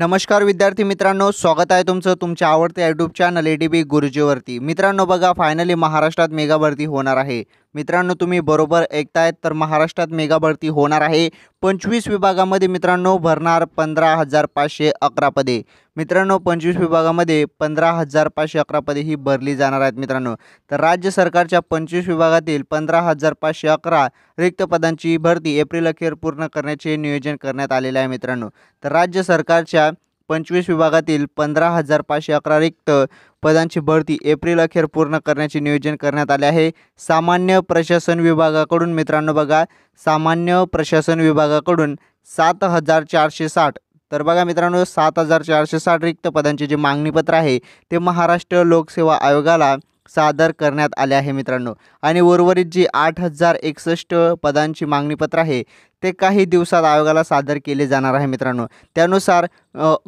नमस्कार विद्यार्थी मित्रांनो स्वागत आहे तुमचं तुमच्या आवडत्या YouTube channel A D B गुरुजीवरती मित्रांनो बघा फायनली महाराष्ट्रात मेगा भरती होणार आहे मित्रांनो तुम्ही बरोबर ऐकतायत तर महाराष्ट्रात मेगा भरती होणार आहे पंचवीस विभागामध्ये मित्रांनो भरणार पंधरा हजार पाचशे अकरा पदे मित्रांनो पंचवीस विभागामध्ये पंधरा हजार पाचशे अकरा पदे ही भरली जाणार आहेत मित्रांनो तर राज्य सरकारच्या पंचवीस विभागातील पंधरा हजार पाचशे अकरा रिक्त पदांची भरती एप्रिल अखेर पूर्ण करण्याचे नियोजन करण्यात आलेले आहे मित्रांनो तर राज्य सरकारच्या पंचवीस विभागातील पंधरा हजार पाचशे अकरा रिक्त पदांची भरती एप्रिल अखेर पूर्ण करण्याचे नियोजन करण्यात आले आहे सामान्य प्रशासन विभागाकडून मित्रांनो बघा सामान्य प्रशासन विभागाकडून सात हजार चारशे साठ तर बघा मित्रांनो सात हजार चारशे साठ रिक्त पदांचे जे मागणीपत्र आहे ते महाराष्ट्र लोकसेवा आयोगाला सादर करण्यात आले आहे मित्रांनो आणि उर्वरित जी आठ हजार एकसष्ट पदांची मागणीपत्र आहे ते काही दिवसात आयोगाला सादर केले जाणार आहे मित्रांनो त्यानुसार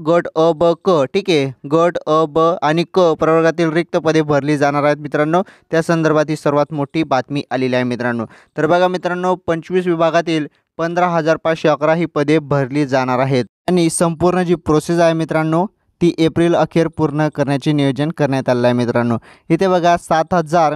गट अ ब क ठीक आहे गट अ ब आणि क प्रवर्गातील रिक्त पदे भरली जाणार आहेत मित्रांनो त्या संदर्भात ही सर्वात मोठी बातमी आलेली आहे मित्रांनो तर बघा मित्रांनो पंचवीस विभागातील पंधरा हजार पाचशे अकरा ही पदे भरली जाणार आहेत आणि संपूर्ण जी प्रोसेस आहे मित्रांनो ती एप्रिल अखेर पूर्ण करण्याचे नियोजन करण्यात आलेलं आहे मित्रांनो इथे बघा सात हजार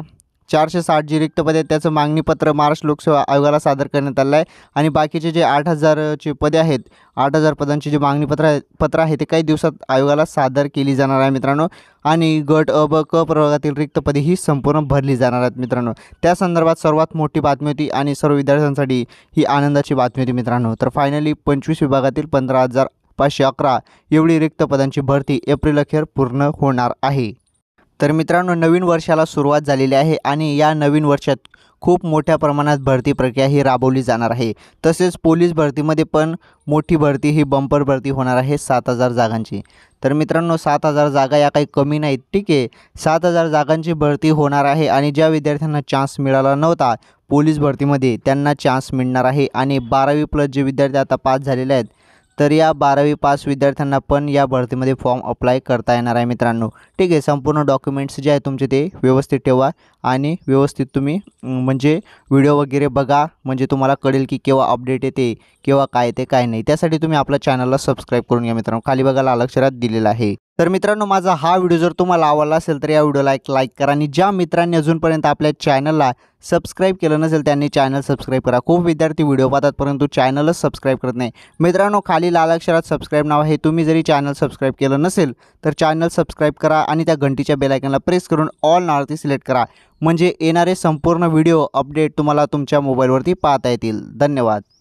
चारशे साठ जी रिक्त पदे त्याचं मागणीपत्र महाराष्ट्र लोकसेवा आयोगाला सादर करण्यात आलं आहे आणि बाकीचे जे आठ हजारचे पदे आहेत आठ हजार पदांची जे मागणीपत्र पत्र आहे ते काही दिवसात आयोगाला सादर केली जाणार आहे मित्रांनो आणि गट अ ब क प्रवर्गातील रिक्त पदे ही संपूर्ण भरली जाणार आहेत मित्रांनो त्या संदर्भात सर्वात मोठी बातमी होती आणि सर्व विद्यार्थ्यांसाठी ही आनंदाची बातमी होती मित्रांनो तर फायनली पंचवीस विभागातील पंधरा हजार पाचशे अकरा एवढी रिक्त पदांची भरती एप्रिल अखेर पूर्ण होणार आहे तर मित्रांनो नवीन वर्षाला सुरुवात झालेली आहे आणि या नवीन वर्षात खूप मोठ्या प्रमाणात भरती प्रक्रिया ही राबवली जाणार आहे तसेच पोलीस भरतीमध्ये पण मोठी भरती ही बंपर भरती होणार आहे सात हजार जागांची तर मित्रांनो सात हजार जागा या काही कमी नाहीत ठीक आहे सात हजार जागांची भरती होणार आहे आणि ज्या विद्यार्थ्यांना चान्स मिळाला नव्हता पोलीस भरतीमध्ये त्यांना चान्स मिळणार आहे आणि बारावी प्लस जे विद्यार्थी आता पास झालेले आहेत तर या बारावी पास विद्यार्थ्यांना पण या भरतीमध्ये फॉर्म अप्लाय करता येणार आहे मित्रांनो ठीक आहे संपूर्ण डॉक्युमेंट्स जे आहे तुमचे ते व्यवस्थित ठेवा आणि व्यवस्थित तुम्ही म्हणजे व्हिडिओ वगैरे बघा म्हणजे तुम्हाला कळेल की केव्हा अपडेट येते केव्हा काय येते काय नाही त्यासाठी तुम्ही आपल्या चॅनलला सबस्क्राईब करून घ्या मित्रांनो खाली बघायला अक्षरात दिलेलं आहे तर मित्रांनो माझा हा व्हिडिओ जर तुम्हाला आवडला असेल तर या व्हिडिओला एक लाईक करा आणि ज्या मित्रांनी अजूनपर्यंत आपल्या चॅनलला सबस्क्राईब केलं नसेल त्यांनी चॅनल सबस्क्राईब करा खूप विद्यार्थी व्हिडिओ पाहतात परंतु चॅनलच सबस्क्राईब करत नाही मित्रांनो खाली लाल अक्षरात सबस्क्राईब नाव आहे तुम्ही जरी चॅनल सबस्क्राईब केलं नसेल तर चॅनल सबस्क्राईब करा आणि त्या घंटीच्या बेलायकनला प्रेस करून ऑल नावरती सिलेक्ट करा म्हणजे येणारे संपूर्ण व्हिडिओ अपडेट तुम्हाला तुमच्या मोबाईलवरती पाहता येतील धन्यवाद